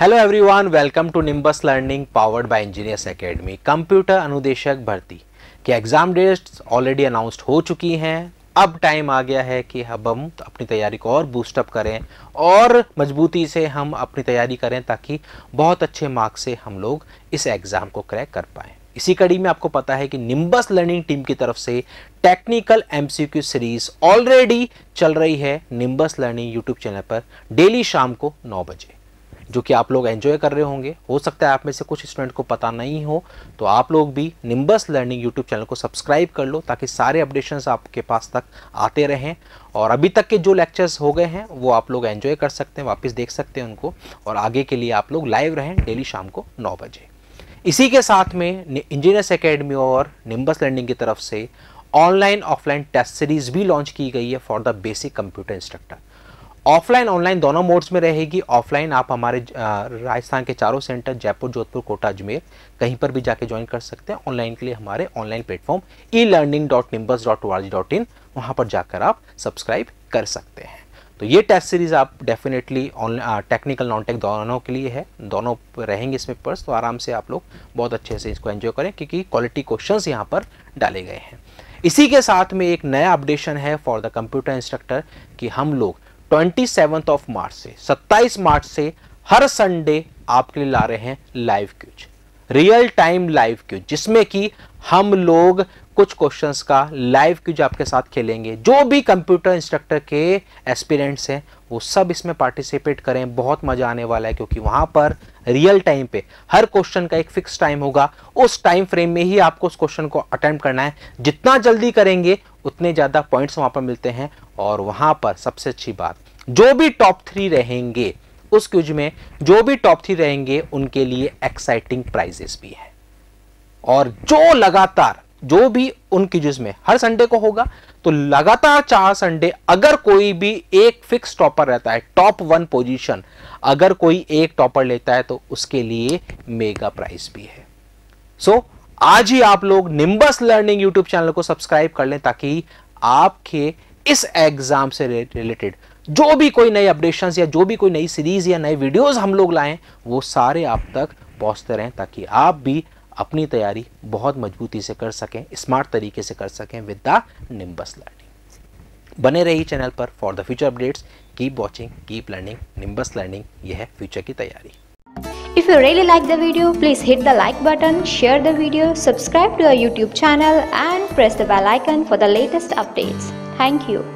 Hello everyone welcome to Nimbus learning powered by engineers academy computer अनुदेशक भर्ती के exam dates already announced हो चुकी हैं अब टाइम आ गया है कि अब हम अपनी तैयारी को और बूस्टअप करें और मजबूती से हम अपनी तैयारी करें ताकि बहुत अच्छे मार्क्स से हम लोग इस एग्ज़ाम को क्रैक कर पाएँ इसी कड़ी में आपको पता है कि निम्बस लर्निंग टीम की तरफ से टेक्निकल एम सीरीज़ ऑलरेडी चल रही है निम्बस लर्निंग यूट्यूब चैनल पर डेली शाम को नौ बजे जो कि आप लोग एंजॉय कर रहे होंगे हो सकता है आप में से कुछ स्टूडेंट को पता नहीं हो तो आप लोग भी निम्बस लर्निंग यूट्यूब चैनल को सब्सक्राइब कर लो ताकि सारे अपडेशंस आपके पास तक आते रहें और अभी तक के जो लेक्चर्स हो गए हैं वो आप लोग एंजॉय कर सकते हैं वापस देख सकते हैं उनको और आगे के लिए आप लोग लाइव रहें डेली शाम को नौ बजे इसी के साथ में इंजीनियर्स एकेडमी और निम्बस लर्निंग की तरफ से ऑनलाइन ऑफलाइन टेस्ट सीरीज़ भी लॉन्च की गई है for the basic computer instructor offline online दोनों मोड्स में रहेगी ऑफलाइन आप हमारे राजस्थान के चारों सेंटर जयपुर जोधपुर कोटा अजमेर कहीं पर भी जाके ज्वाइन कर सकते हैं ऑनलाइन के लिए हमारे online platform e learning dot Nimbus dot O R G dot in वहाँ पर जाकर आप सब्सक्राइब कर सकते हैं तो ये टेस्ट सीरीज़ आप डेफिनेटली टेक्निकल नॉन टेक दोनों के लिए है दोनों रहेंगे इसमें पर्स तो आराम से आप लोग बहुत अच्छे से इसको एंजॉय करें क्योंकि क्वालिटी क्वेश्चंस यहाँ पर डाले गए हैं इसी के साथ में एक नया अपडेशन है फॉर द कंप्यूटर इंस्ट्रक्टर कि हम लोग ट्वेंटी ऑफ मार्च से 27 मार्च से हर संडे आपके लिए ला रहे हैं live quiz real time live quiz जिसमें कि हम लोग कुछ क्वेश्चंस का लाइव क्यूज आपके साथ खेलेंगे जो भी कंप्यूटर इंस्ट्रक्टर के एस्पिरेंट्स हैं वो सब इसमें पार्टिसिपेट करें बहुत मजा आने वाला है क्योंकि वहां पर रियल टाइम पे हर क्वेश्चन का एक फिक्स टाइम होगा उस टाइम फ्रेम में ही आपको उस क्वेश्चन को अटेम्प्ट करना है जितना जल्दी करेंगे उतने ज़्यादा पॉइंट्स वहां पर मिलते हैं और वहां पर सबसे अच्छी बात जो भी टॉप थ्री रहेंगे उस क्यूज में जो भी टॉप थ्री रहेंगे उनके लिए एक्साइटिंग प्राइजेस भी है और जो लगातार जो भी उन क्यूजेस में हर संडे को होगा तो लगातार चार संडे अगर कोई भी एक फिक्स टॉपर रहता है टॉप वन पोजीशन अगर कोई एक टॉपर लेता है तो उसके लिए मेगा प्राइस भी है सो so, आज ही आप लोग निम्बस लर्निंग यूट्यूब चैनल को सब्सक्राइब कर लें ताकि आपके इस एग्जाम से रिलेटेड जो भी कोई नए अपडेशन या जो भी कोई नई सीरीज या नए वीडियोज हम लोग लाएं वो सारे आप तक पहुंचते रहें ताकि आप भी अपनी तैयारी बहुत मजबूती से कर सकें स्मार्ट तरीके से कर सकें विद द निम्बस लर्निंग बने रहिए चैनल पर for the future updates keep watching keep learning Nimbus learning यह है फ्यूचर की तैयारी If you really like the video, please hit the like button, share the video, subscribe to our YouTube channel and press the bell icon for the latest updates. Thank you.